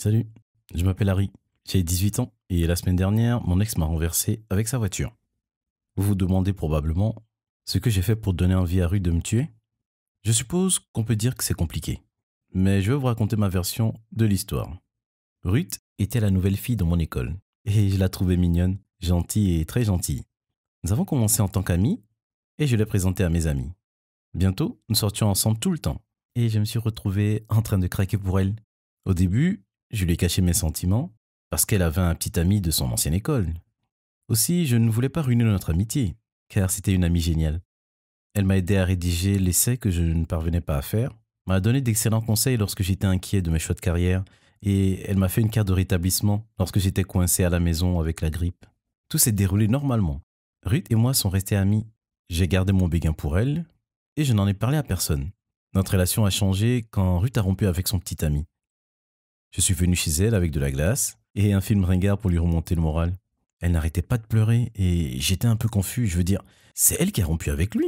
Salut, je m'appelle Harry, j'ai 18 ans et la semaine dernière, mon ex m'a renversé avec sa voiture. Vous vous demandez probablement ce que j'ai fait pour donner envie à Ruth de me tuer Je suppose qu'on peut dire que c'est compliqué, mais je vais vous raconter ma version de l'histoire. Ruth était la nouvelle fille dans mon école et je la trouvais mignonne, gentille et très gentille. Nous avons commencé en tant qu'amis et je l'ai présentée à mes amis. Bientôt, nous sortions ensemble tout le temps et je me suis retrouvé en train de craquer pour elle. Au début, je lui ai caché mes sentiments parce qu'elle avait un petit ami de son ancienne école. Aussi, je ne voulais pas ruiner notre amitié, car c'était une amie géniale. Elle m'a aidé à rédiger l'essai que je ne parvenais pas à faire, m'a donné d'excellents conseils lorsque j'étais inquiet de mes choix de carrière, et elle m'a fait une carte de rétablissement lorsque j'étais coincé à la maison avec la grippe. Tout s'est déroulé normalement. Ruth et moi sommes restés amis. J'ai gardé mon béguin pour elle, et je n'en ai parlé à personne. Notre relation a changé quand Ruth a rompu avec son petit ami. Je suis venu chez elle avec de la glace et un film ringard pour lui remonter le moral. Elle n'arrêtait pas de pleurer et j'étais un peu confus. Je veux dire, c'est elle qui a rompu avec lui.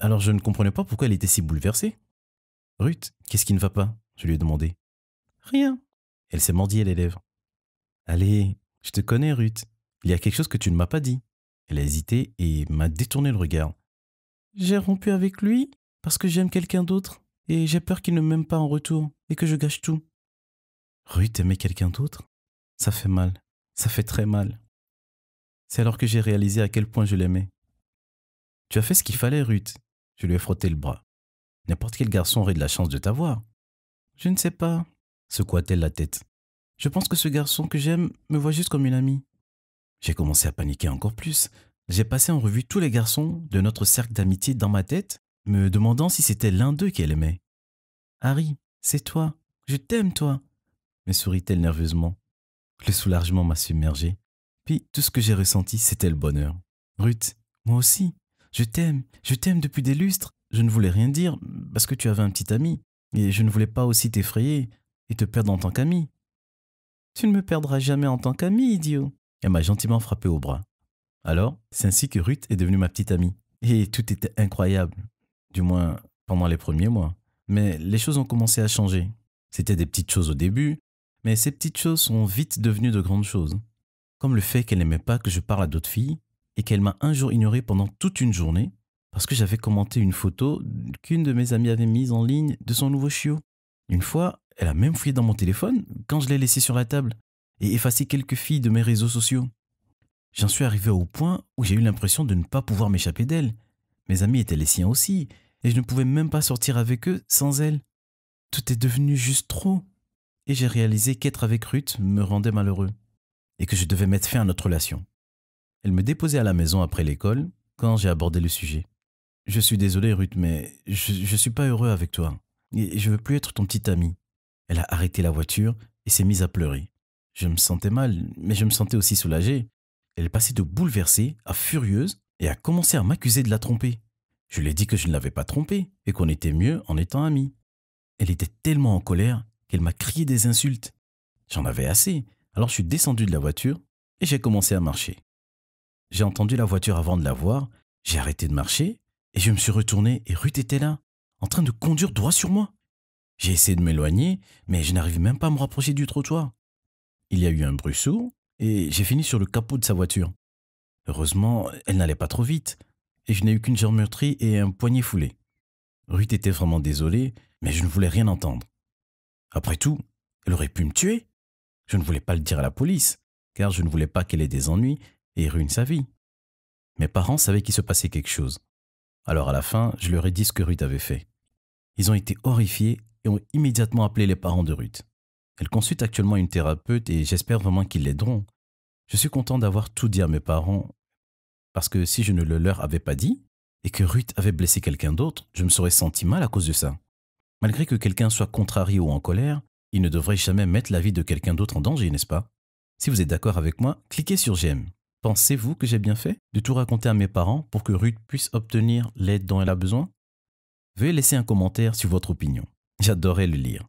Alors je ne comprenais pas pourquoi elle était si bouleversée. Ruth, qu'est-ce qui ne va pas Je lui ai demandé. Rien. Elle s'est mordie à les lèvres. Allez, je te connais, Ruth. Il y a quelque chose que tu ne m'as pas dit. Elle a hésité et m'a détourné le regard. J'ai rompu avec lui parce que j'aime quelqu'un d'autre et j'ai peur qu'il ne m'aime pas en retour et que je gâche tout. « Ruth aimait quelqu'un d'autre Ça fait mal. Ça fait très mal. C'est alors que j'ai réalisé à quel point je l'aimais. Tu as fait ce qu'il fallait, Ruth. Je lui ai frotté le bras. N'importe quel garçon aurait de la chance de t'avoir. Je ne sais pas, secoua-t-elle la tête. Je pense que ce garçon que j'aime me voit juste comme une amie. J'ai commencé à paniquer encore plus. J'ai passé en revue tous les garçons de notre cercle d'amitié dans ma tête, me demandant si c'était l'un d'eux qu'elle aimait. Harry, c'est toi. Je t'aime, toi mais sourit-elle nerveusement. Le soulagement m'a submergé. Puis tout ce que j'ai ressenti, c'était le bonheur. Ruth, moi aussi, je t'aime, je t'aime depuis des lustres. Je ne voulais rien dire parce que tu avais un petit ami, et je ne voulais pas aussi t'effrayer et te perdre en tant qu'ami. Tu ne me perdras jamais en tant qu'ami, idiot. Elle m'a gentiment frappé au bras. Alors, c'est ainsi que Ruth est devenue ma petite amie. Et tout était incroyable, du moins pendant les premiers mois. Mais les choses ont commencé à changer. C'était des petites choses au début, mais ces petites choses sont vite devenues de grandes choses. Comme le fait qu'elle n'aimait pas que je parle à d'autres filles et qu'elle m'a un jour ignoré pendant toute une journée parce que j'avais commenté une photo qu'une de mes amies avait mise en ligne de son nouveau chiot. Une fois, elle a même fouillé dans mon téléphone quand je l'ai laissé sur la table et effacé quelques filles de mes réseaux sociaux. J'en suis arrivé au point où j'ai eu l'impression de ne pas pouvoir m'échapper d'elle. Mes amis étaient les siens aussi, et je ne pouvais même pas sortir avec eux sans elle. Tout est devenu juste trop et j'ai réalisé qu'être avec Ruth me rendait malheureux et que je devais mettre fin à notre relation. Elle me déposait à la maison après l'école quand j'ai abordé le sujet. Je suis désolé Ruth, mais je ne suis pas heureux avec toi et je veux plus être ton petit ami. Elle a arrêté la voiture et s'est mise à pleurer. Je me sentais mal, mais je me sentais aussi soulagé. Elle passait de bouleversée à furieuse et a commencé à m'accuser de la tromper. Je lui ai dit que je ne l'avais pas trompée et qu'on était mieux en étant amis. Elle était tellement en colère qu'elle m'a crié des insultes. J'en avais assez, alors je suis descendu de la voiture et j'ai commencé à marcher. J'ai entendu la voiture avant de la voir, j'ai arrêté de marcher et je me suis retourné et Ruth était là, en train de conduire droit sur moi. J'ai essayé de m'éloigner, mais je n'arrivais même pas à me rapprocher du trottoir. Il y a eu un bruit et j'ai fini sur le capot de sa voiture. Heureusement, elle n'allait pas trop vite et je n'ai eu qu'une meurtrie et un poignet foulé. Ruth était vraiment désolée, mais je ne voulais rien entendre. Après tout, elle aurait pu me tuer. Je ne voulais pas le dire à la police, car je ne voulais pas qu'elle ait des ennuis et ruine sa vie. Mes parents savaient qu'il se passait quelque chose. Alors à la fin, je leur ai dit ce que Ruth avait fait. Ils ont été horrifiés et ont immédiatement appelé les parents de Ruth. Elle consulte actuellement une thérapeute et j'espère vraiment qu'ils l'aideront. Je suis content d'avoir tout dit à mes parents parce que si je ne le leur avais pas dit et que Ruth avait blessé quelqu'un d'autre, je me serais senti mal à cause de ça. Malgré que quelqu'un soit contrarié ou en colère, il ne devrait jamais mettre la vie de quelqu'un d'autre en danger, n'est-ce pas Si vous êtes d'accord avec moi, cliquez sur j'aime. Pensez-vous que j'ai bien fait de tout raconter à mes parents pour que Ruth puisse obtenir l'aide dont elle a besoin Veuillez laisser un commentaire sur votre opinion. J'adorerais le lire.